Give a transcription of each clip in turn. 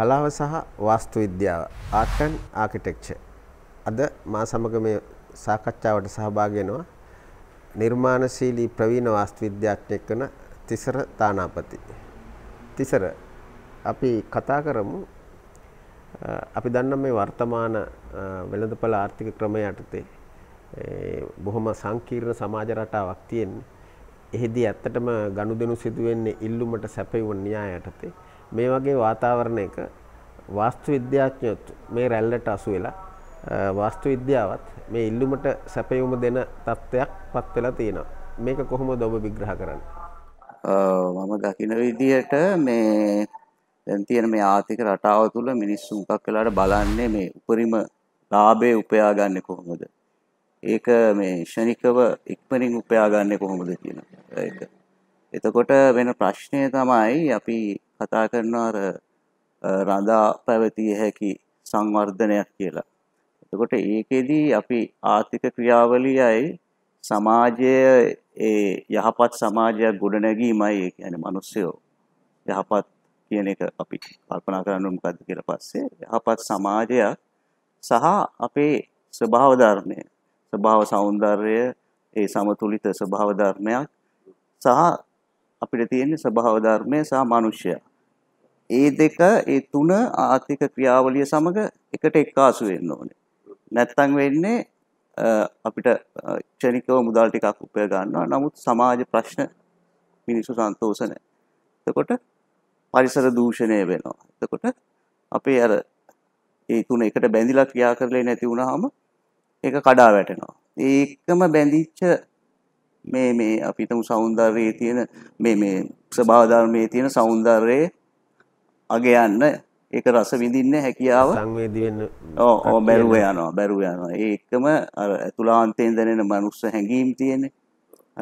කලාව සහ වාස්තු විද්‍යාව ආර්ට් ඇන්ඩ් ආකිටෙක්චර් අද මා සමග මේ සාකච්ඡාවට සහභාගී වෙනවා නිර්මාණශීලී ප්‍රවීණ වාස්තු විද්‍යාඥයෙක් වන තිසර තානාපති තිසර අපි කතා කරමු අපි දන්න මේ වර්තමාන වෙළඳපළ ආර්ථික ක්‍රමය යටතේ බොහොම සංකීර්ණ සමාජ රටාවක් තියෙන්නේ. එහිදී ඇත්තටම ගනුදෙනු සිදුවෙන්නේ ඉල්ලුමට සැපයුම න්‍යාය යටතේ. මේ වගේ වාතාවරණයක වාස්තු විද්‍යාඥයොත් මේ රැල්ලට අසු වෙලා වාස්තු විද්‍යාවත් මේ ඉල්ලුමට සැපයුම දෙන තත්ත්වයක් පත් වෙලා තියෙනවා. මේක කොහොමද ඔබ විග්‍රහ කරන්නේ? මම දකින විදියට මේ දැන් තියෙන මේ ආර්ථික රටාව තුළ මිනිස්සු මොකක් වෙලාට බලන්නේ මේ උපරිම ලාභේ උපයා ගන්න කොහොමද? ඒක මේ ෂණිකව ඉක්මනින් උපයා ගන්න කොහොමද කියන එක. එතකොට වෙන ප්‍රශ්නය තමයි අපි කතා කරනවාර රඳා පැවතිය හැකි සංවර්ධනයක් කියලා. එතකොට ඒකෙදී අපි ආර්ථික ක්‍රියාවලියයි සමාජය ඒ යහපත් සමාජයක් ගොඩනැගීමයි ඒ කියන්නේ මිනිස්සුયો යහපත් කියන එක අපි කල්පනා කරන්න ඕන මොකද්ද කියලා පස්සේ යහපත් සමාජයක් සහ අපේ ස්වභාව ධර්මය ස්වභාව సౌందර්යය ඒ සමතුලිත ස්වභාව ධර්මයක් සහ අපිට තියෙන්නේ ස්වභාව ධර්මය සහ මිනිස්සයා. ඒ දෙක ඒ තුන ආර්ථික ක්‍රියාවලිය සමග එකට එක්කාසු වෙන්න ඕනේ. නැත්තම් වෙන්නේ අපිට ක්ෂණිකව මුදල් ටිකක් උපය ගන්නවා. නමුත් සමාජ ප්‍රශ්න මිනිස්සු සන්තෝෂ නැහැ. එතකොට පරිසර දූෂණය වෙනවා. එතකොට අපේ අර ඒ තුන එකට බැඳිලා ක්‍රියා කරලා නැති වුනහම ඒක කඩා වැටෙනවා. ඒකම බැඳිච්ච මේ මේ අපිට සෞන්දර්යයේ තියෙන මේ මේ ස්වභාව ධර්මයේ තියෙන సౌందර්යය අගයන්න ඒක රස විඳින්න හැකියාව සංවේදී වෙන්න ඔව් ඔව් බැරුව යනවා බැරුව යනවා ඒ එකම අර අතුලාන්තයෙන් දැනෙන මනුස්ස හැඟීම් තියෙන්නේ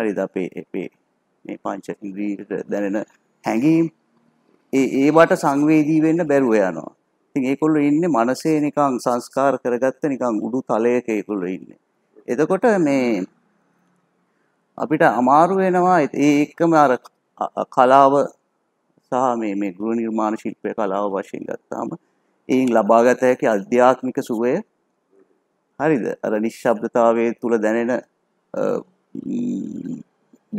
හරිද අපේ අපේ මේ පංච ඉන්ද්‍රියට දැනෙන හැඟීම් ඒ ඒවට සංවේදී වෙන්න බැරුව යනවා ඉතින් ඒකොල්ලෝ ඉන්නේ මනසේ නිකන් සංස්කාර කරගත්ත නිකන් උඩු තලයක ඒකොල්ලෝ ඉන්නේ එතකොට මේ අපිට අමාරු වෙනවා ඒ එක්කම අර කලාව සහ මේ මේ ගෘහ නිර්මාණ ශිල්පය කලාව වශයෙන් ගත්තාම එයින් ලබාගත හැකි අධ්‍යාත්මික සුවය හරිද අර නිශ්ශබ්දතාවයේ තුල දැනෙන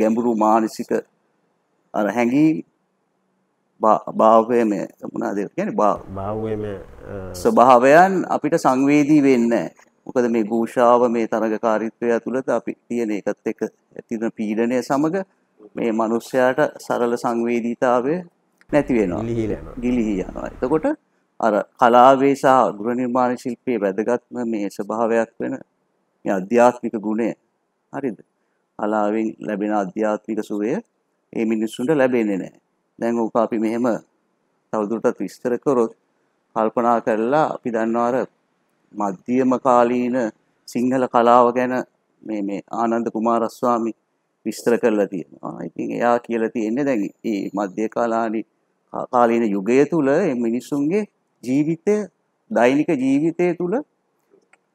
ගැඹුරු මානසික අර හැඟීම් භාවය මේ මොනවාද කියන්නේ භාවයේ ස්වභාවයන් අපිට සංවේදී වෙන්නේ නැහැ මොකද මේ ගෝෂාව මේ තරගකාරීත්වය ඇතුළත අපි තියෙන එකත් එක්ක ඇතින පීඩනය සමග මේ මිනිස්යාට සරල සංවේදීතාවය නැති වෙනවා. ගිලිහි යනවා. එතකොට අර කලාවේ සහ ගෘහ නිර්මාණ ශිල්පයේ වැදගත්ම මේ ස්වභාවයක් වෙන මේ අධ්‍යාත්මික ගුණය හරිද? කලාවෙන් ලැබෙන අධ්‍යාත්මික සුවය ඒ මිනිස්සුන්ට ලැබෙන්නේ නැහැ. දැන් ඕක අපි මෙහෙම තවදුරටත් විස්තර කරොත් කල්පනා කරලා අපි දන්නවා මධ්‍යම කාලීන සිංහල කලාව ගැන මේ මේ ආනන්ද කුමාරස්වාමි විස්තර කරලා තියෙනවා. ඉතින් එයා කියලා තියෙන්නේ දැන් මේ මධ්‍ය කාලානි කාලීන යුගය තුල මිනිසුන්ගේ ජීවිතය දෛනික ජීවිතය තුල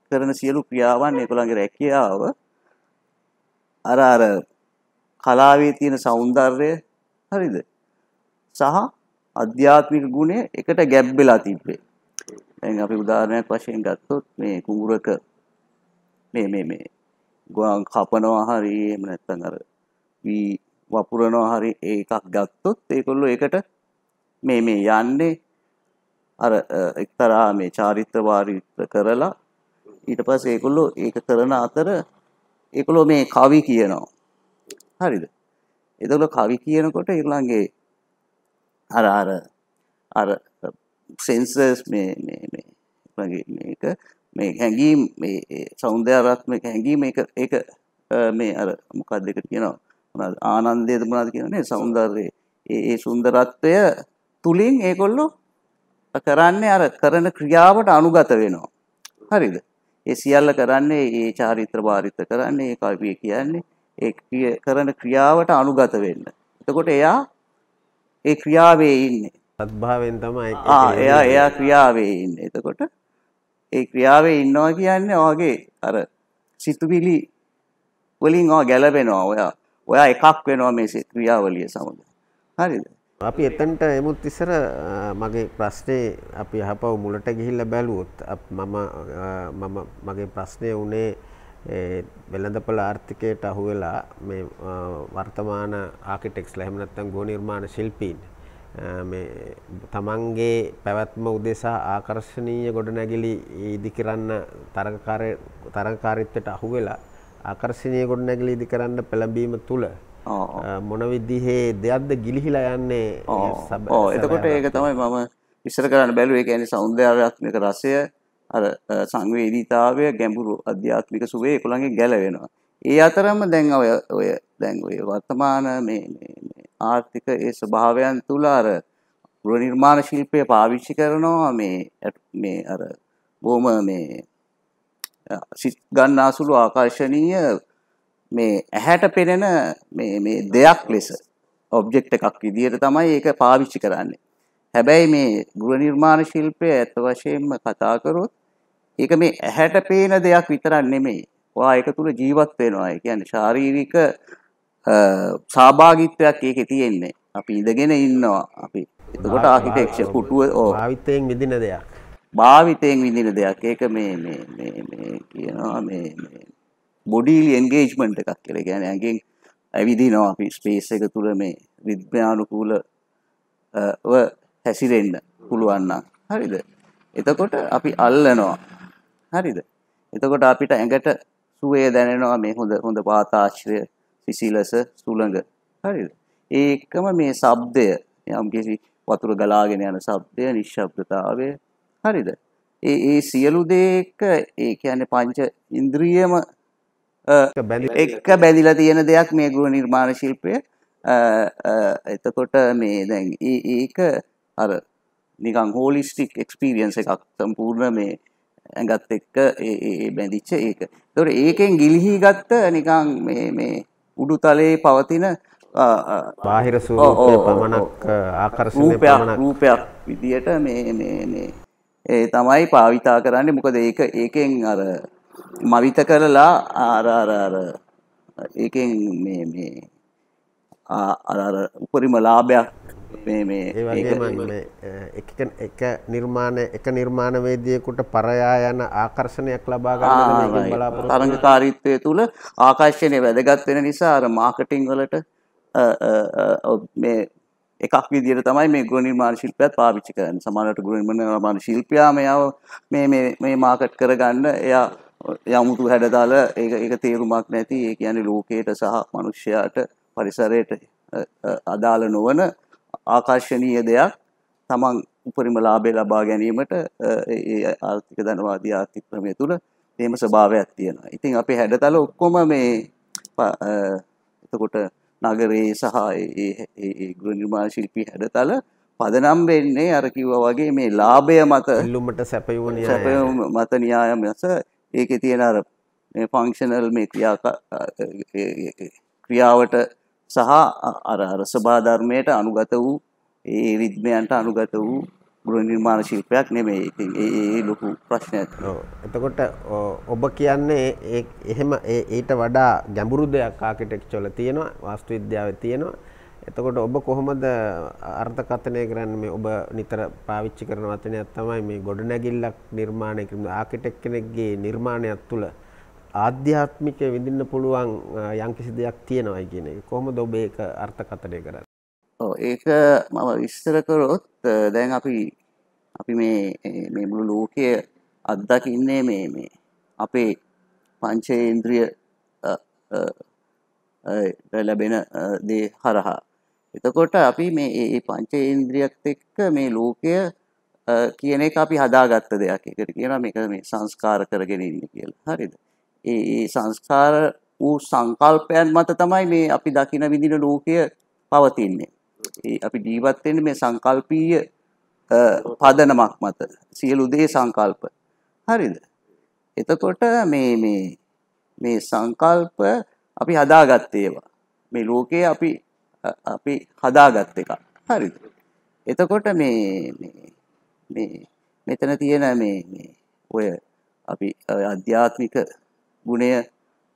කරන සියලු ක්‍රියාවන් ඒගොල්ලන්ගේ රැකියාව අර අර කලාවේ තියෙන సౌందර්යය හරිද? සහ අධ්‍යාත්මික ගුණය එකට ගැබ් වෙලා තිබ්බේ. දැන් අපි උදාහරණයක් වශයෙන් ගත්තොත් මේ කුඹුරක මේ මේ මේ ගුවන් කපනවා හරි එහෙම නැත්නම් අර වී වපුරනවා හරි ඒකක් ගත්තොත් ඒගොල්ලෝ ඒකට මේ මේ යන්නේ අර එක්තරා මේ චාරිත්‍ර වාරිත්‍ර කරලා ඊට පස්සේ ඒගොල්ලෝ ඒක කරන අතර ඒගොල්ලෝ මේ කවි කියනවා. හරිද? ඒගොල්ලෝ කවි කියනකොට ඒගොල්ලන්ගේ අර අර අර සෙන්සර්ස් මේ මේක මේ හැඟීම් සෞන්දයාරත්ම හැඟීම එක එක මේ අර මොකක් දෙකට කියනවා ආනන්දයද මනාද කියන්නේ සෞන්දර්ය ඒ සුන්දරත්වය තුළින් ඒකොල්ලො කරන්නේ අර කරන ක්‍රියාවට අනුගත වෙනවා හරිද ඒ සියල්ල කරන්නේ ඒ චාරිත්‍ර භාරිත කරන්නේ ඒ කවිය කියන්නේ ඒ කරන ක්‍රියාවට අනුගත වෙන්න එතකොට එයා ඒ ක්‍රියාවේ ඉන්නේ සත්භාවෙන් තමයි එයා එයා ක්‍රියාවේ ඉන්න එතකොට ඒ ක්‍රියාවේ ඉන්නවා කියන්නේ ඔගේ අර සිතුවිලි වලින් ඔය ගැලපෙනවා ඔයා ඔයා එකක් වෙනවා මේ ක්‍රියාවලිය සමග හරිද අපි එතනට එමුත් ඉස්සර මගේ ප්‍රශ්නේ අපි අහපව් මුලට ගිහිල්ලා බැලුවොත් මම මම මගේ ප්‍රශ්නේ උනේ වෙළඳපොළ ආර්ථිකයට අහුවෙලා මේ වර්තමාන ආකිටෙක්ස්ලා එහෙම නැත්නම් ගෘහ නිර්මාණ ශිල්පීන් තමන්ගේ පැවැත්ම උදෙසා ආකර්ශණීය ගොඩනැගිලි ඉදි කරන්න තරකාරිත්වයට අහු වෙලා ආකර්ශණය ගොඩනැගිලි ඉදි කරන්න පෙළඹීම තුළ මොන විදිහේ දෙයක්ද ගිලිහිලා යන්නේ එතකොට ඒක තමයි මම ඉස්සර කරන්න බැලුවේ ඒ කියන්නේ సౌందర్యාත්මක රසය අර සංවේදීතාවය ගැඹුරු අධ්‍යාත්මික සුවේ ඒගොල්ලන්ගේ ගැලවෙනවා ඒ අතරම දැන් ඔය දැන් ඔය වර්තමාන මේ ආර්ථික ඒ ස්වභාවයන් තුළ අර ගෘහ නිර්මාණ ශිල්පය පාවිච්චි කරනවා මේ මේ අර බොහොම මේ සිත් ගන්නා සුළු ආකර්ශනීය මේ ඇහැට පෙනෙන මේ මේ දෙයක් ලෙස ඔබ්ජෙක්ට් එකක් විදියට තමයි ඒක පාවිච්චි කරන්නේ. හැබැයි මේ ගෘහ නිර්මාණ ශිල්පය ඇත්ත වශයෙන්ම කතා කරොත් ඒක මේ ඇහැට පේන දෙයක් විතරක් නෙමෙයි. ඔයා ඒක තුල ජීවත් වෙනවා. ඒ කියන්නේ ශාරීරික සහභාගීත්වයක් ඒකේ තියෙන්නේ. අපි ඉඳගෙන ඉන්නවා. අපි එතකොට ආකිටෙක්චර් කුටුව ඕ භාවිතයෙන් විඳින දෙයක්. භාවිතයෙන් විඳින දෙයක්. ඒක මේ මේ මේ මේ කියනවා මේ බොඩි එන්ගේජ්මන්ට් එකක් කියලා. කියන්නේ ඇඟෙන් ඇවිදිනවා අපි ස්පේස් එක තුල මේ විද්‍යානුකූලව හැසිරෙන්න පුළුවන් නම්. හරිද? එතකොට අපි අල්ලනවා. හරිද? එතකොට අපිට ඇඟට සුවේ දැනෙනවා මේ හොඳ හොඳ පාතාශ්‍රය සිසිලස සුළඟ හරිද ඒකම මේ ශබ්දය යම්කිසි වතුර ගලාගෙන යන ශබ්දය නිශ්ශබ්දතාවය හරිද ඒ ඒ සියලු දේක ඒ කියන්නේ පංච ඉන්ද්‍රියම එක බැඳිලා තියෙන දෙයක් මේ ගෘහ නිර්මාණ ශිල්පය එතකොට මේ දැන් ඒක අර නිකන් හෝලිස්ටික් එක්ස්පීරියන්ස් එකක් සම්පූර්ණ මේ ඇඟත් එක්ක ඒ බැඳිච්ච ඒක. ඒතොර ඒකෙන් ගිලිහි ගත්ත නිකන් මේ මේ උඩු තලයේ පවතින බාහිර ස්වරූපය පමණක් ආකර්ෂණය පමණක් රූපයක් විදියට මේ මේ මේ ඒ තමයි පාවිතා කරන්නේ මොකද ඒක ඒකෙන් අර මවිත කරලා අර අර අර ඒකෙන් මේ මේ අර අර උපරිම ලාභයක් එක නිර්මාණ එක නිර්මාණවේදියකුට පරයා යන ආකර්ෂණයක් ලබාගන්න තරගකාරීත්වය තුළ ආකර්ශණය වැදගත්වෙන නිසා අර මාකටිං වලට එකක් විදිර තමයි මේ ගුණ නිර්මාණ ශිල්පයත් පාවිච්චි කරන්න සමානට ගුණ නිර්මාණ ශිල්පියාමයාව මේ මාකට් කරගන්න එයා යමුතු හැඩදාල ඒ එක තේරුමක් නැති ඒ කියන්නේ ලෝකයට සහ මනුෂ්‍යයාට පරිසරයට අදාළ නොවන ආකර්ශනීය දෙයක් තමන් උපරිම ලාභය ලබා ගැනීමට ඒ ආර්ථික ධනවාදී ආර්ථික ක්‍රමය තුළ එහෙම ස්වභාවයක් තියෙනවා. ඉතින් අපේ හැඩතල ඔක්කොම මේ එතකොට නගරයේ සහ ඒ ගෘහ නිර්මාණ ශිල්පී හැඩතල පදනම් වෙන්නේ අර කිව්වා වගේ මේ ලාභය මත ඉල්ලුමට සැපයුම සැපයුම මත න්‍යාය මත ඒකේ තියෙන අර මේ ෆන්ක්ෂනල් මේ ක්‍රියාවට සහ අර අර සබා ධර්මයට අනුගත වූ ඒ රිද්මයන්ට අනුගත වූ ගෘහ නිර්මාණ ශිල්පයක් නෙමෙයි. ඉතින් ඒ ඒ ලොකු ප්‍රශ්නයක්. ඔව්. එතකොට ඔබ කියන්නේ ඒ එහෙම ඊට වඩා ගැඹුරු දෙයක් ආකිටෙක්චර් වල තියෙනවා, වාස්තු විද්‍යාවේ තියෙනවා. එතකොට ඔබ කොහොමද අර්ථකථනය කරන්නේ මේ ඔබ නිතර පාවිච්චි කරන වචනයක් තමයි මේ ගොඩනැගිල්ලක් නිර්මාණය කිරීම ආකිටෙක් කෙනෙක්ගේ නිර්මාණයක් තුළ ආධ්‍යාත්මික විඳින්න පුළුවන් යම්කිසි දෙයක් තියෙනවයි කියන එක. කොහොමද ඔබ ඒක අර්ථකථනය කරන්නේ? ඔව් ඒක මම විස්තර කරොත් දැන් අපි අපි මේ මේ මුළු ලෝකයේ අත්දකින්නේ මේ මේ අපේ පංචේන්ද්‍රිය ලැබෙන දේ හරහා. එතකොට අපි මේ මේ පංචේන්ද්‍රියත් එක්ක මේ ලෝකය කියන එක අපි හදාගත්ත දෙයක්. ඒකට කියනවා මේක මේ සංස්කාර කරගෙන ඉන්නේ කියලා. හරිද? ඒ සංස්කාර වූ සංකල්පයන් මත තමයි මේ අපි දකින විඳින ලෝකය පවතින්නේ. ඒ අපි ජීවත් වෙන්නේ මේ සංකල්පීය පදනමක් මත. සියලු දේ සංකල්ප. හරිද? එතකොට මේ මේ මේ සංකල්ප අපි හදාගත්ත ඒවා. මේ ලෝකයේ අපි අපි හදාගත් එක. හරිද? එතකොට මේ මේ මේ මෙතන තියෙන මේ මේ ඔය අපි අධ්‍යාත්මික ගුණය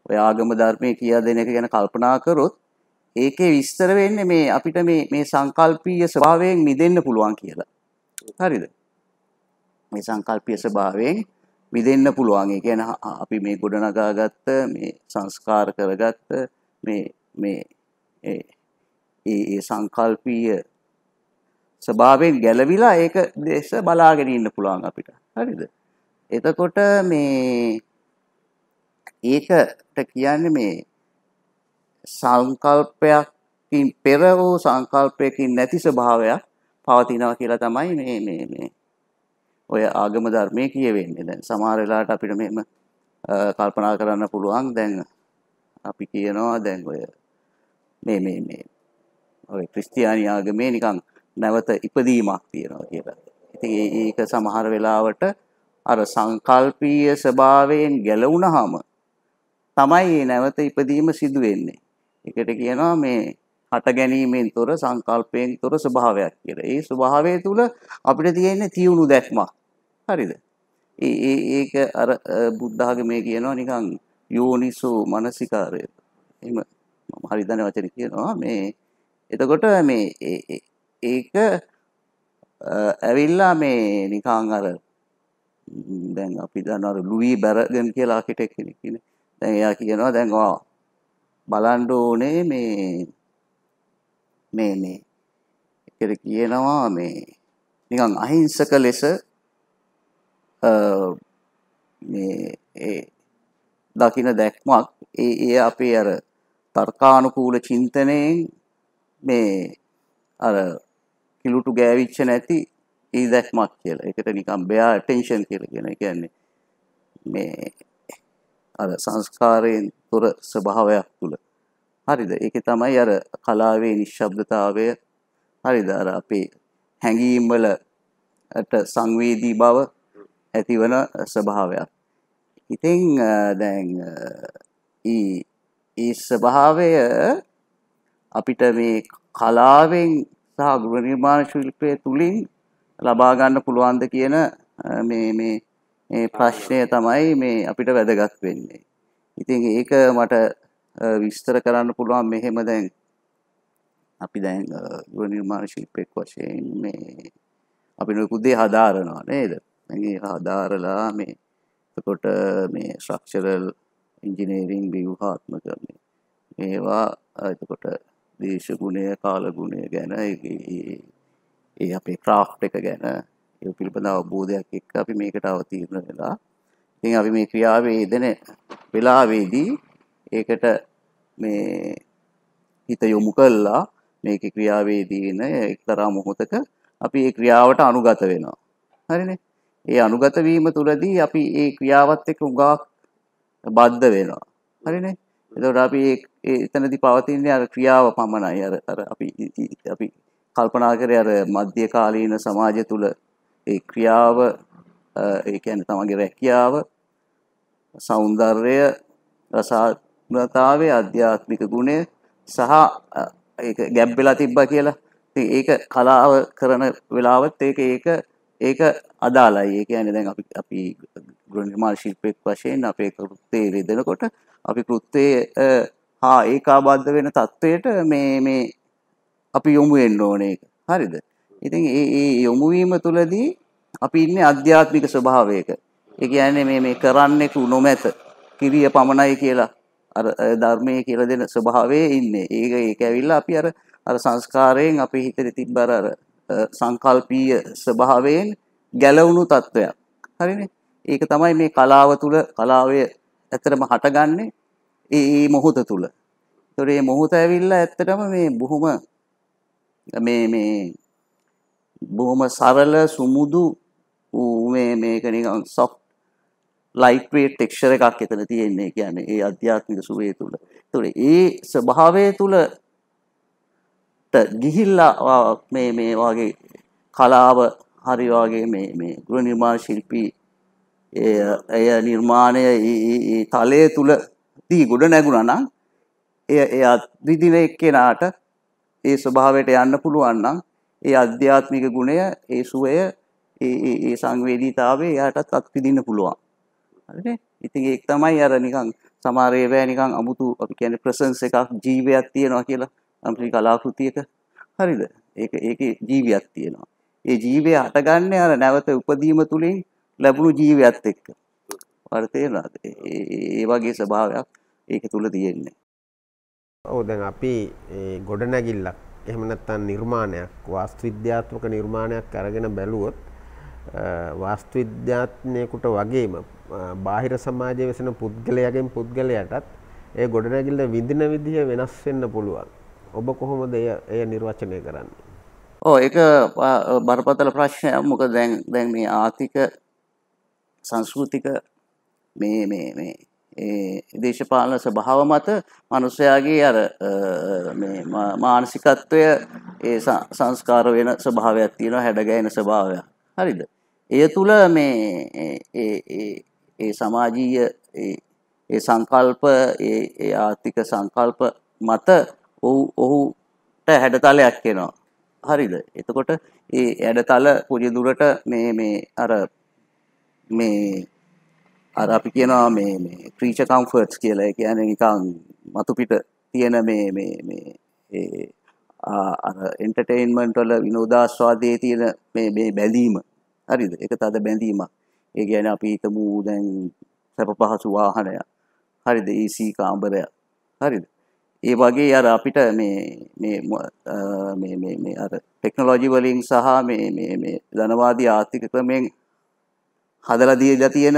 ඔය ආගම ධර්මය කියා දෙන එක ගැන කල්පනා කරොත් ඒකේ විස්තර වෙන්නේ මේ අපිට මේ මේ සංකල්පීය ස්වභාවයෙන් මිදෙන්න පුළුවන් කියලා. හරිද? මේ සංකල්පීය ස්වභාවයෙන් මිදෙන්න පුළුවන්. ඒ කියන්නේ අපි මේ ගොඩනගාගත්ත මේ සංස්කාර කරගත්ත මේ මේ ඒ ඒ සංකල්පීය ස්වභාවයෙන් ගැලවිලා ඒක දේශ බලාගෙන ඉන්න පුළුවන් අපිට. හරිද? එතකොට මේ ඒකට කියන්නේ මේ සංකල්පයකින් පෙර වූ සංකල්පයකින් නැති ස්වභාවයක් පවතිනවා කියලා තමයි මේ මේ මේ ඔය ආගම ධර්මයේ කියවෙන්නේ. දැන් සමහර වෙලාවට අපිට මෙහෙම කල්පනා කරන්න පුළුවන් දැන් අපි කියනවා දැන් ඔය මේ මේ මේ ඔය ක්‍රිස්තියානි ආගමේ නිකන් නැවත ඉපදීමක් තියෙනවා කියලා. ඉතින් ඒක සමහර වෙලාවට අර සංකල්පීය ස්වභාවයෙන් ගැලවුණාම තමයි මේ නැවත ඉපදීම සිදු වෙන්නේ. ඒකට කියනවා මේ හට ගැනීමෙන් තොර සංකල්පයෙන් තොර ස්වභාවයක් කියලා. ඒ ස්වභාවය තුල අපිට තියෙන තියුණු දැක්මක්. හරිද? ඒ ඒ ඒක අර බුද්ධාගමේ කියනවා නිකන් යෝනිසෝ මනසිකාරය. එහෙම මම හරි දන්න වචනේ කියනවා මේ එතකොට මේ ඒක ඇවිල්ලා මේ නිකන් අර දැන් අපි දන්නවා ලුයි බැරගන් කියලා ආකිටෙක් කෙනෙක් ඉන්නේ. දැන් එයා කියනවා දැන් ඔය බලන්න ඕනේ මේ මේ මේ එකට කියනවා මේ නිකන් අහිංසක ලෙස මේ ඒ දකින දැක්මක් ඒ ඒ අපේ අර තර්කානුකූල චින්තනයෙන් මේ අර කිලුටු ගෑවිච්ච නැති ඒ දැක්මක් කියලා. ඒකට නිකන් බයා ඇටෙන්ෂන් කියලා කියන. ඒ කියන්නේ මේ අර සංස්කාරයෙන් තොර ස්වභාවයක් තුළ හරිද ඒක තමයි අර කලාවේ නිශ්ශබ්දතාවය හරිද අර අපේ හැඟීම් වලට සංවේදී බව ඇතිවන ස්වභාවයක් ඉතින් දැන් ඊ ඒ ස්වභාවය අපිට මේ කලාවෙන් සහ ගෘහ නිර්මාණ ශිල්පය තුලින් ලබා ගන්න පුළුවන්ද කියන මේ මේ මේ ප්‍රශ්නය තමයි මේ අපිට වැදගත් වෙන්නේ. ඉතින් ඒක මට විස්තර කරන්න පුළුවන් මෙහෙම දැන් අපි දැන් ගුව නිර්මාණ ශිල්පෙක් වශයෙන් මේ අපි නොකුදේ හදාරනවා නේද? මේ හදාරලා මේ එතකොට මේ ස්ට්‍රක්චරල් ඉංජිනේරිං ව්‍යුහාත්මක මේවා එතකොට දේශගුණය කාලගුණය ගැන ඒ අපේ ක්‍රාෆ්ට් එක ගැන ඒ පිළිබඳ අවබෝධයක් එක්ක අපි මේකට අවතීර්ණ වෙලා ඉතින් අපි මේ ක්‍රියාවේ යෙදෙන වෙලාවේදී ඒකට මේ හිත යොමු කළා මේකේ ක්‍රියාවේදී වෙන එක්තරා මොහොතක අපි ඒ ක්‍රියාවට අනුගත වෙනවා හරිනේ ඒ අනුගත වීම තුළදී අපි ඒ ක්‍රියාවත් එක්ක උගාක් බද්ධ වෙනවා හරිනේ එතකොට අපි ඒ එතනදී පවතින්නේ අර ක්‍රියාව පමණයි අර අර අපි අපි කල්පනා කරේ අර මධ්‍ය කාලීන සමාජය තුළ ඒ ක්‍රියාව ඒ කියන්නේ තමන්ගේ රැකියාව సౌందර්යය රසාත්මකතාවයේ ආධ්‍යාත්මික ගුණය සහ ඒක ගැබ් වෙලා තිබ්බා කියලා. ඉතින් ඒක කලාව කරන වෙලාවත් ඒක ඒක ඒක අදාළයි. ඒ කියන්නේ දැන් අපි අපි ගෘහ නිර්මාණ ශිල්පයක් වශයෙන් අපේ කෘත්‍යයේ යෙදෙනකොට අපි කෘත්‍යයේ හා ඒකාබද්ධ වෙන තත්වයට මේ මේ අපි යොමු වෙන්න ඕනේ. හරිද? ඉතින් ඒ ඒ යොමු වීම තුළදී අපි ඉන්නේ අධ්‍යාත්මික ස්වභාවයක. ඒ කියන්නේ මේ මේ කරන්නෙකු නොමැත කිරිය පමණයි කියලා අර ධර්මයේ කියලා දෙන ස්වභාවයේ ඉන්නේ. ඒක ඒක ඇවිල්ලා අපි අර අර සංස්කාරයෙන් අපි හිතේ තිබ්බ අර සංකල්පීය ස්වභාවයෙන් ගැලවුණු තත්වයක්. හරිනේ. ඒක තමයි මේ කලාව තුල කලාවේ ඇත්තටම හටගන්නේ ඒ ඒ මොහොත තුල. ඒතොර මේ මොහොත ඇවිල්ලා ඇත්තටම මේ බොහොම මේ මේ බොහොම සරල සුමුදු මේ මේක නිකන් සොෆ්ට් ලයිට් වේට් ටෙක්ස්චර් එකක් එතන තියෙන්නේ කියන්නේ ඒ අධ්‍යාත්මික සුවේ තුල. ඒතකොට ඒ ස්වභාවය තුල ගිහිල්ලා මේ මේ වගේ කලාව හරි වගේ මේ මේ ගෘහ නිර්මාණ ශිල්පී එය නිර්මාණය ඒ තලය තුල දී ගොඩ නැගුණා නම් එය එය විදින එක්කෙනාට ඒ ස්වභාවයට යන්න පුළුවන් නම් ඒ අධ්‍යාත්මික ගුණය ඒ සුවය ඒ ඒ සංවේදීතාවේ එයාටත් අත්විඳින්න පුළුවන්. හරිනේ? ඉතින් ඒක තමයි අර නිකන් සමහර ඒවා නිකන් අමුතු අපි කියන්නේ ප්‍රසන්ස් එකක් ජීවයක් තියෙනවා කියලා අම්පි කලාකෘතියක. හරිද? ඒක ඒකේ ජීවියක් තියෙනවා. ඒ ජීවය හටගන්නේ අර නැවත උපදීම තුලින් ලැබුණු ජීවියත් එක්ක. හරි තේරෙනවද? ඒ වගේ ස්වභාවයක් ඒක තුල තියෙන්නේ. ඔව් දැන් අපි ගොඩනැගිල්ලක් එහෙම නැත්නම් නිර්මාණයක් වාස්තුවිද්‍යාත්මක නිර්මාණයක් අරගෙන බැලුවොත් වාස්තුවිද්‍යාත්මයෙකුට වගේම බාහිර සමාජයේ වෙසෙන පුද්ගලයාගෙන් පුද්ගලයාටත් ඒ ගොඩනැගිල්ල විඳින විදිහ වෙනස් වෙන්න පුළුවන්. ඔබ කොහොමද එය නිර්වචනය කරන්නේ? ඕ ඒක බරපතල ප්‍රශ්නයක්. මොකද දැන් දැන් මේ ආර්ථික සංස්කෘතික මේ මේ මේ දේශපාලන ස්වභාව මත මනුස්සයාගේ අර මානසිකත්වය ඒ සංස්කාර වෙන ස්වභාවයක් තියෙනවා හැඩගැහෙන ස්වභාවයක්. හරිද? එය තුල මේ ඒ සමාජීය ඒ සංකල්ප ඒ ආර්ථික සංකල්ප මත ඔහු ඔහුට හැඩතලයක් එනවා. හරිද? එතකොට ඒ හැඩතල කුජි දුරට මේ මේ අර මේ අර අපි කියනවා මේ මේ ක්‍රීචර් කම්ෆර්ට්ස් කියලා. ඒ කියන්නේ නිකන් මතු පිට තියෙන මේ මේ මේ ඒ අර එන්ටර්ටේන්මන්ට් වල විනෝදාස්වාදයේ තියෙන මේ මේ බැඳීම. හරිද? ඒක තද බැඳීමක්. ඒ කියන්නේ අපි හිතමු දැන් සැප පහසු වාහනයක්. හරිද? AC කාමරයක්. හරිද? ඒ වගේ අර අපිට මේ මේ මේ මේ මේ අර ටෙක්නොලොජි වලින් සහ මේ මේ මේ ධනවාදී ආර්ථික ක්‍රමයෙන් හදලා දීලා තියෙන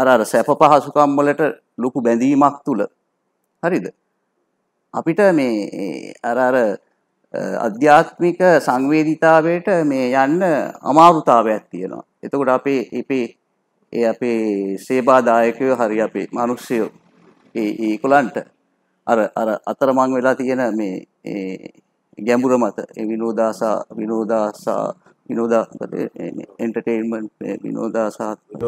අර අර සැප පහසුකම් වලට ලොකු බැඳීමක් තුල හරිද අපිට මේ අර අර අධ්‍යාත්මික සංවේදීතාවයට මේ යන්න අමාරුතාවයක් තියෙනවා. එතකොට අපේ අපේ ඒ අපේ සේබාදායකයෝ හරි අපේ මිනිස්සුයෝ ඒ ඒගොල්ලන්ට අර අර අතරමං වෙලා තියෙන මේ ඒ ගැඹුර මත ඒ විනෝදාසා විනෝදාසා විනෝදාස්පද එන්ටර්ටේන්මන්ට් විනෝදාසාත්ක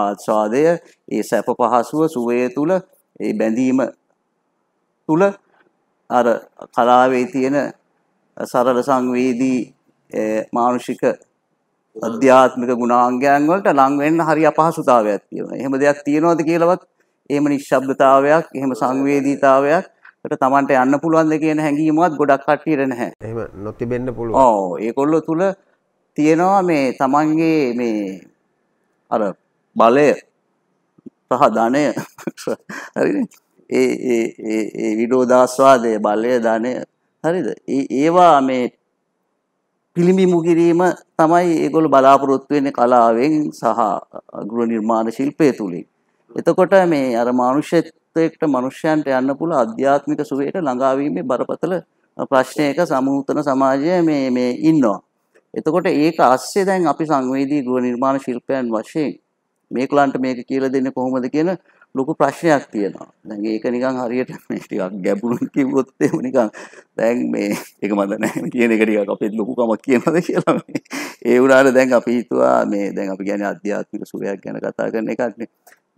ආස්වාදය ඒ සැප පහසුව සුවය තුළ ඒ බැඳීම තුළ අර කලාවේ තියෙන සරල සංවේදී මානුෂික අධ්‍යාත්මික ගුණාංගයන් වලට ලං වෙන්න හරි අපහසුතාවයක් තියෙනවා. එහෙම දෙයක් තියෙනවද කියලාවත් එහෙම නිශ්ශබ්දතාවයක්, එහෙම සංවේදීතාවයක් ට තමන්ට යන්න පුළුවන්ද කියන හැඟීමවත් ගොඩක් කට්ටියට නැහැ. එහෙම නොතිබෙන්න පුළුවන්. ඔව් ඒකොල්ලෝ තුල තියෙනවා මේ තමන්ගේ මේ අර බලය සහ ධනය හරිනේ. ඒ ඒ ඒ ඒ විරෝධාස්වාදය බලය ධනය හරිද? ඒවා මේ පිළිඹිමු කිරීම තමයි ඒගොල්ලෝ බලාපොරොත්තු වෙන්නේ කලාවෙන් සහ ගෘහ නිර්මාණ ශිල්පය තුලින්. එතකොට මේ අර මානුෂ්‍ය තත්ත්වයකට මනුෂ්‍යයන්ට යන්න පුළුවන් අධ්‍යාත්මික සුවයට ළඟා වීමේ බරපතල ප්‍රශ්නයක සමූහතන සමාජය මේ මේ ඉන්නවා. එතකොට ඒක අස්සේ දැන් අපි සංවේදී ගෘහ නිර්මාණ ශිල්පයන් වශයෙන් මේකලන්ට මේක කියලා දෙන්නේ කොහොමද කියන ලොකු ප්‍රශ්නයක් තියෙනවා. දැන් ඒක නිකන් හරියට මේ ටිකක් ගැඹුරුන් කිව්වොත් එහෙම නිකන් දැන් මේ ඒක මම නැහැ කියන එක ටිකක් අපේ ලොකුකමක් කියනවාද කියලා මේ. ඒ වුණාට දැන් අපි හිතුවා මේ දැන් අපි කියන්නේ අධ්‍යාත්මික සුවයක් ගැන කතා කරන එකක්නේ.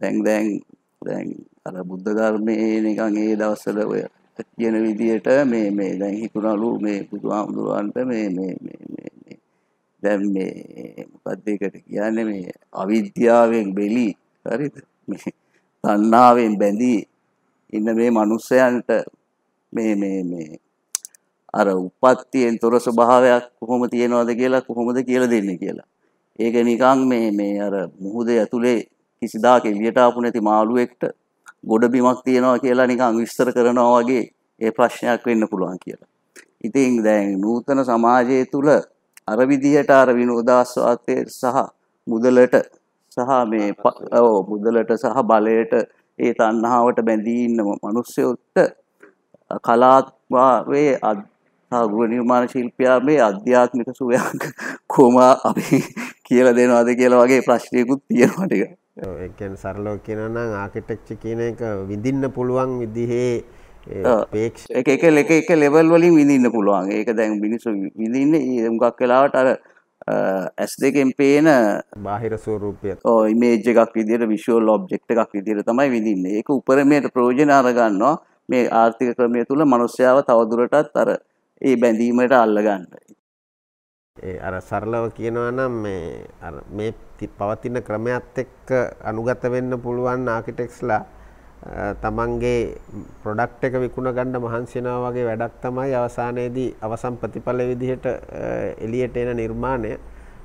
දැන් දැන් දැන් අර බුද්ධ ධර්මයේ නිකන් ඒ දවස්වල ඔය කියන විදියට මේ මේ දැන් හිතුණලු මේ බුදුහාමුදුරන්ට මේ මේ මේ මේ දැන් මේ මොකක්ද ඒකට කියන්නේ මේ අවිද්‍යාවෙන් බෙලි හරිද මේ තණ්හාවෙන් බැඳී ඉන්න මේ මිනිස්සයන්ට මේ මේ මේ අර උපත්තියෙන් තොර ස්වභාවයක් කොහොම තියෙනවද කියලා කොහොමද කියලා දෙන්නේ කියලා. ඒක නිකන් මේ මේ අර මුහුද ඇතුලේ කිසිදාක එළියට ආපු නැති මාළුවෙක්ට ගොඩ බිමක් තියෙනවා කියලා නිකන් විස්තර කරනවා වගේ ඒ ප්‍රශ්නයක් වෙන්න පුළුවන් කියලා. ඉතින් දැන් නූතන සමාජය තුළ අර විදිහට අර විනෝදාස්වාදයේ සහ මුදලට සහ මේ ඔව් මුදලට සහ බලයට ඒ තණ්හාවට බැඳී ඉන්න මිනිස්සුන්ට කලාත්මකයේ ගෘහ නිර්මාණ ශිල්පියා මේ අධ්‍යාත්මික සුවයක් කොහොම අපි කියලා දෙනවද කියලා වගේ ප්‍රශ්නයකුත් තියෙනවා ටික. එකන් සරලෝ කියනනම් ආකිටෙක්්ච කියන එක විඳින්න පුළුවන් විදිහේ පේක්ෂ එක එක එක ලෙවල් වලින් විඳින්න පුළුවන් ඒක දැන් මිනිසු විඳින්න ඒමුගක් කලාවට අර ඇස් දෙකෙන් පේන බාහිර සූරූපය මේජ එකක් විදිර විශෝල් ඔබ්ෙක්් එකක් විදිර තමයි විඳින්න ඒක උපරමයට ප්‍රෝජන අරගන්නවා මේ ආර්ථික ක්‍රමය තුළ මනුස්්‍යාව තවදුරටත් අර ඒ බැඳීමට අල්ලගන්න ඒ අර සරලව කියනවා නම් මේ අර මේ පවතින ක්‍රමයක් එක්ක අනුගත වෙන්න පුළුවන් ආකිටෙක්ස්ලා තමන්ගේ ප්‍රොඩක්ට් එක විකුණ ගන්න මහන්සි වෙනවා වගේ වැඩක් තමයි අවසානයේදී අවසන් ප්‍රතිඵල විදිහට එළියට එන නිර්මාණය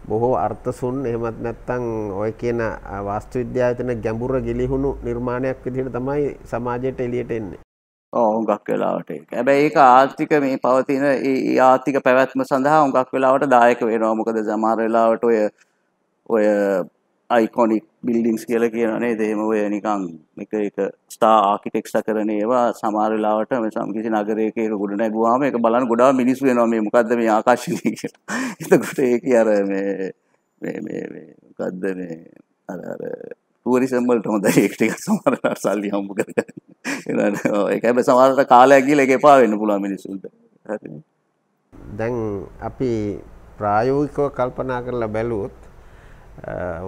බොහෝ අර්ථසුන් එහෙමත් නැත්නම් ඔය කියන වාස්තු විද්‍යාවේ තියෙන ගැඹුර ගිලිහුණු නිර්මාණයක් විදිහට තමයි සමාජයට එළියට එන්නේ. ඔව් හුඟක් වෙලාවට ඒක. හැබැයි ඒක ආර්ථික මේ පවතින ඒ ආර්ථික පැවැත්ම සඳහා හුඟක් වෙලාවට දායක වෙනවා. මොකද සමහර වෙලාවට ඔය ඔය අයිකොනික් බිල්ඩින්ග්ස් කියලා කියනවා නේද? එහෙම ඔය නිකන් එක එක ස්ටාර් ආකිටෙක්ස්ලා කරන ඒවා සමහර වෙලාවට මේ සම්කිසි නගරයක ඒක ගොඩ නැගුවාම ඒක බලන ගොඩාක් මිනිස්සු එනවා මේ මොකද්ද මේ ආකර්ෂණීය කියලා. එතකොට ඒකේ අර මේ මේ මේ මේ මොකද්ද මේ අර අර ටුවරිසම් වලට හොඳයි ඒක ටිකක් සමහර වෙලාවට සල්ලි හම්බ කරගන්න. එකයි සමට කාලයක්ගිල එක එපා වෙන්න පුළා මිනිසුන්ට දැන් අපි ප්‍රායෝගිකව කල්පනා කරලා බැලුවොත්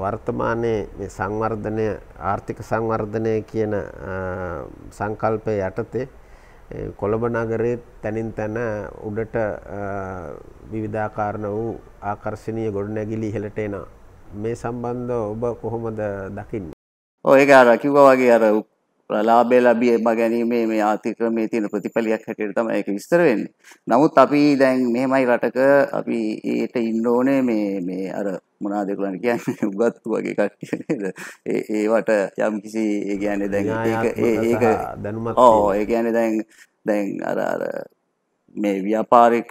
වර්තමානයේ සංවර්ධනය ආර්ථික සංවර්ධනය කියන සංකල්පය යටතේ කොළඹ නගරේ තැනින් තැන උඩට විවිධාකාරණ වූ ආකර්ශණය ගොඩනැගිලි ඉහලට එන මේ සම්බන්ධ ඔබ කොහොමද දකින්න. ඔය ඒක අර කිව්වා වගේ අර ප්‍රලාභය ලැබීම ගැනීමේ මේ ආතික්‍රමයේ තියෙන ප්‍රතිඵලයක් හැටියට තමයි ඒක විස්තර වෙන්නේ. නමුත් අපි දැන් මෙහෙමයි රටක අපි ඒට ඉන්න ඕනේ මේ මේ අර මොනවාද ඒගොල්ලන් කියන්නේ උගත්තු වගේ කට්ටිය නේද? ඒ ඒවට යම්කිසි ඒ කියන්නේ දැන් ඒක ඒක දැනුමක් ඕ ඒ කියන්නේ දැන් දැන් අර අර මේ ව්‍යාපාරික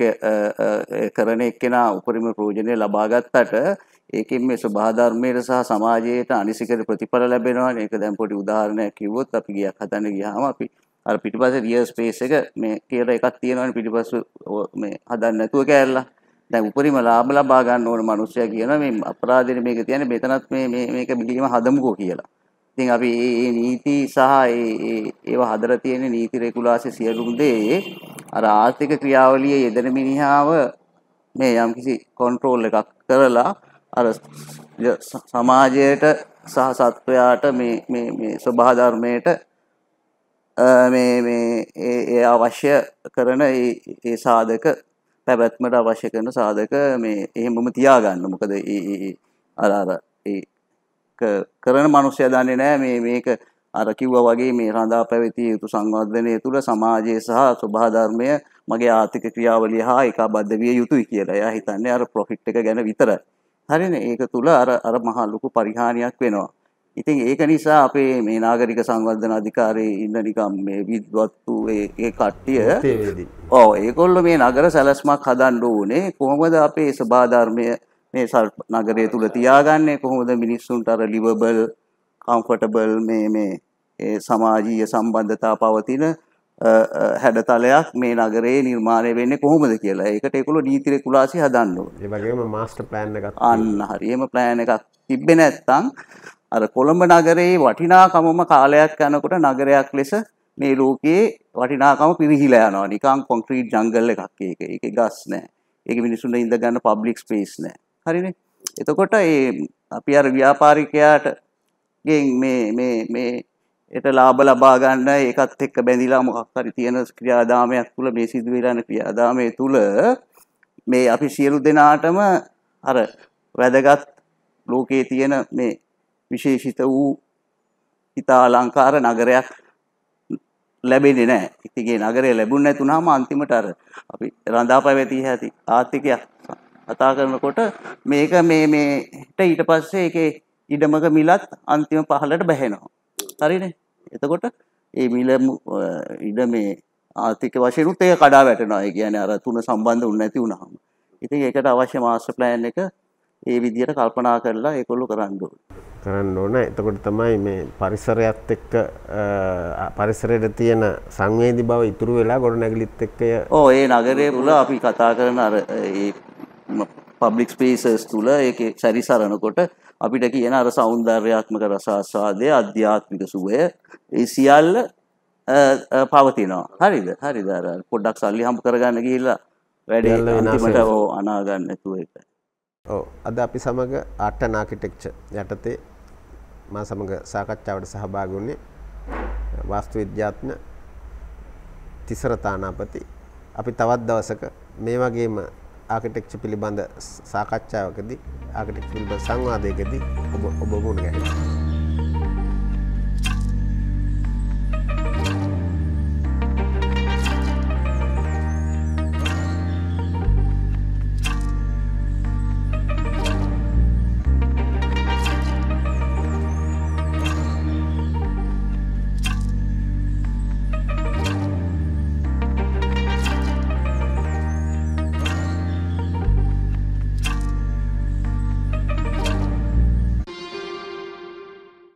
කරන එක්කෙනා උපරිම ප්‍රයෝජනය ලබා ගත්තට ඒකෙන් මේ ස්වභාධර්මයට සහ සමාජයට අනිසිකර ප්‍රතිඵල ලැබෙනවා ඒක දැන් පොඩි උදාහරණයක් කිව්වොත් අපි ගියක් හදන්න ගියාම අපි අර පිටිපස්සේ රියර් ස්පේස් එක මේ කියලා එකක් තියෙනවනේ පිටිපස්ස මේ හදන්න නැතුව කෑල්ලා දැන් උපරිම ලාභ ලබා ගන්න ඕන මිනිස්සයා කියනවා මේ අපරාධෙ මේක තියන්නේ මෙතනත් මේ මේක බිලීම හදමුකෝ කියලා ඉතින් අපි මේ නීති සහ ඒ ඒවා හදලා තියෙන නීති රෙගුලාසි සියලුම දේ අර ආර්ථික ක්‍රියාවලියේ යෙදෙන මිනිහාව මේ යම්කිසි කන්ට්‍රෝල් එකක් කරලා අර සමාජයට සහ සත්වයාට මේ මේ මේ ස්වභාව ධර්මයට මේ මේ ඒ අවශ්‍ය කරන ඒ සාධක පැවැත්මට අවශ්‍ය කරන සාධක මේ එහෙමම තියාගන්න මොකද ඒ අර අර ඒ කරන මනුස්සය දන්නේ නෑ මේ මේක අර කිව්වා වගේ මේ රඳා පැවති යුතු සංවර්ධනය තුළ සමාජයේ සහ ස්වභාව ධර්මය මගේ ආර්ථික ක්‍රියාවලිය හා එකබද්ධ විය යුතුයි කියලා. එයා හිතන්නේ අර ප්‍රොෆිට් එක ගැන විතරයි. හරිනේ ඒක තුල අර අර මහා ලොකු පරිහානියක් වෙනවා. ඉතින් ඒක නිසා අපේ මේ නාගරික සංවර්ධන අධිකාරයේ ඉන්න නිකම් මේ විද්වත්තු ඒ කට්ටිය ඔව් ඒගොල්ලෝ මේ නගර සැලැස්මක් හදන්න ඕනේ කොහොමද අපේ සබාධර්මය මේ නගරය තුල තියාගන්නේ කොහොමද මිනිස්සුන්ට අර livable comfortable මේ මේ ඒ සමාජීය සම්බන්ධතා පවතින හැඩතලයක් මේ නගරේ නිර්මාණය වෙන්න කොහොමද කියලා එකට එකුළු නීතිර කුලාසි හදන්නුව වගේම මස්ට ප්ලෑන් එක අන්න හරියම ප්ලෑන එකක් තිබ්බෙන ඇත්තං අර කොළඹ නගරේ වටිනාකමම කාලයක් යනකොට නගරයක් ලෙස මේ ලෝකයේ වටිනාකම පිරිහිලා යනවා නිකං කොන්ක්‍රීට් ජංගල් එකක් ඒක ඒක ගස් නෑ ඒක මිනිසුන්ට ඉඳ ගන්න පබ්ලික් ස්පේස් නෑ හරිනේ එතකොට ඒ අපි අර ව්‍යාපාරිකයාට ගෙන් මේ මේ මේ ඒට ලාභ ලබා ගන්න ඒකත් එක්ක බැඳිලා මොකක් හරි තියෙන ක්‍රියාදාමයක් තුල මේ සිදු වෙලාන ක්‍රියාදාමයේ තුල මේ අපි සියලු දෙනාටම අර වැදගත් ලෝකයේ තියෙන මේ විශේෂිත වූ හිතා අලංකාර නගරයක් ලැබෙන්නේ නැහැ. ඉතිගේ නගරය ලැබුණ නැතුනම අන්තිමට අර අපි රඳා පැවැතිය ඇති ආර්ථිකයක් කතා කරනකොට මේක මේ මේට ඊට පස්සේ ඒකේ ඉඩමක මිලත් අන්තිම පහලට බැහැනවා. හරිනේ එතකොට ඒ මිල ඉඩ මේ ආර්ථික වශයනුත් ඒ කඩා වැටනවා කියන අර තුන සම්බන්ධ උන්න ඇති වුණහම ඉතින් ඒකට අවශ්‍ය මාස්ටර් ප්ලෑන් එක ඒ විදියට කල්පනා කරලා ඒකොල්ලු කරන්න කරන්න ඕන එතකොට තමයි මේ පරිසරයත් එක්ක පරිසරයට තියෙන සංවේදී බව ඉතුරු වෙලා ගොඩ නැගලිත් එක්ක ඕ ඒ නගරය තුල අපි කතා කරන අර ඒ පබ්ලික් ස්පේසස් තුල ඒක සැරිසරනකොට අපිට කියන අර సౌందర్యාත්මක රස ආස්වාදය අධ්‍යාත්මික සුවය ඒ සියල්ල පවතිනවා හරිද හරිද අර පොඩ්ඩක් සල්ලි හම්බ කරගන්න ගිහිල්ලා වැඩේ අන්තිමට ඕ අනා ගන්න නැතුව එක ඔව් අද අපි සමග ආටන් ආකිටෙක්චර් යටතේ මා සමග සාකච්ඡාවට සහභාගී වුණේ වාස්තු විද්‍යාත්න තිසර තානාපති අපි තවත් දවසක මේ වගේම ආකටෙක්ෂ පිළිබඳ සාකච්ඡාවකදී ආකටෙක් පිළිබඳ සංවාදයකදී ඔබ ඔබ මුණ ගැහෙනවා